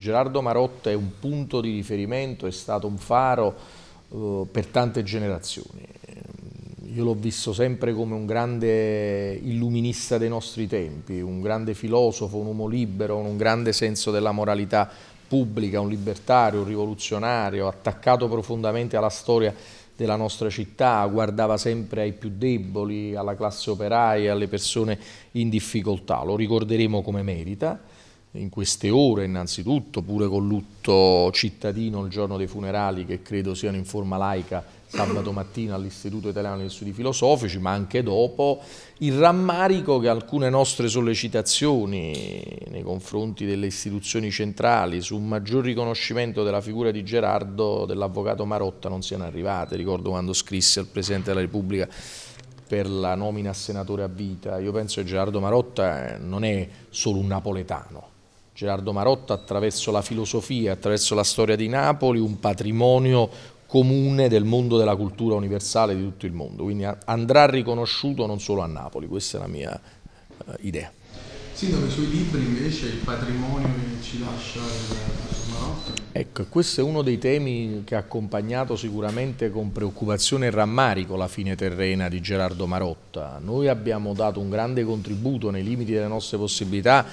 Gerardo Marotta è un punto di riferimento, è stato un faro eh, per tante generazioni. Io l'ho visto sempre come un grande illuminista dei nostri tempi, un grande filosofo, un uomo libero, un grande senso della moralità pubblica, un libertario, un rivoluzionario, attaccato profondamente alla storia della nostra città, guardava sempre ai più deboli, alla classe operaia, alle persone in difficoltà. Lo ricorderemo come merita in queste ore innanzitutto, pure con lutto cittadino il giorno dei funerali che credo siano in forma laica sabato mattina all'Istituto Italiano degli Studi Filosofici, ma anche dopo, il rammarico che alcune nostre sollecitazioni nei confronti delle istituzioni centrali su un maggior riconoscimento della figura di Gerardo, dell'avvocato Marotta, non siano arrivate. Ricordo quando scrisse al Presidente della Repubblica per la nomina a senatore a vita. Io penso che Gerardo Marotta eh, non è solo un napoletano, Gerardo Marotta attraverso la filosofia, attraverso la storia di Napoli, un patrimonio comune del mondo della cultura universale di tutto il mondo, quindi andrà riconosciuto non solo a Napoli, questa è la mia eh, idea. Sì, dove sui libri invece il patrimonio che ci lascia il Marocco. Ecco, questo è uno dei temi che ha accompagnato sicuramente con preoccupazione e rammarico la fine terrena di Gerardo Marotta. Noi abbiamo dato un grande contributo nei limiti delle nostre possibilità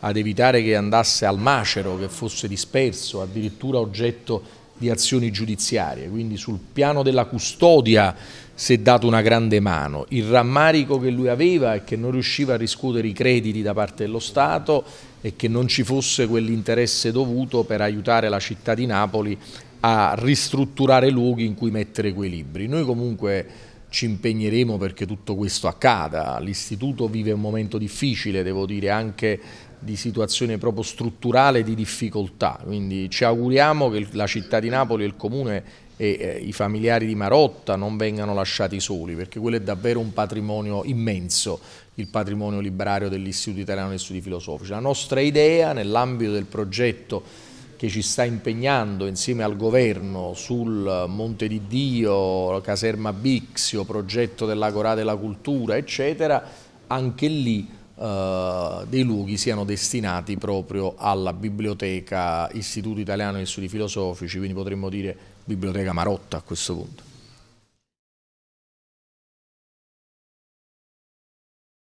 ad evitare che andasse al macero, che fosse disperso, addirittura oggetto di di azioni giudiziarie, quindi sul piano della custodia si è dato una grande mano. Il rammarico che lui aveva è che non riusciva a riscuotere i crediti da parte dello Stato e che non ci fosse quell'interesse dovuto per aiutare la città di Napoli a ristrutturare luoghi in cui mettere quei libri. Noi comunque ci impegneremo perché tutto questo accada. L'Istituto vive un momento difficile, devo dire, anche di situazione proprio strutturale di difficoltà, quindi ci auguriamo che la città di Napoli il comune e eh, i familiari di Marotta non vengano lasciati soli, perché quello è davvero un patrimonio immenso, il patrimonio librario dell'Istituto Italiano degli Studi Filosofici. La nostra idea nell'ambito del progetto che ci sta impegnando insieme al governo sul Monte di Dio, Caserma Bixio, progetto dell'Agorà della Cultura, eccetera, anche lì eh, dei lughi siano destinati proprio alla biblioteca Istituto Italiano di Studi Filosofici, quindi potremmo dire biblioteca Marotta a questo punto.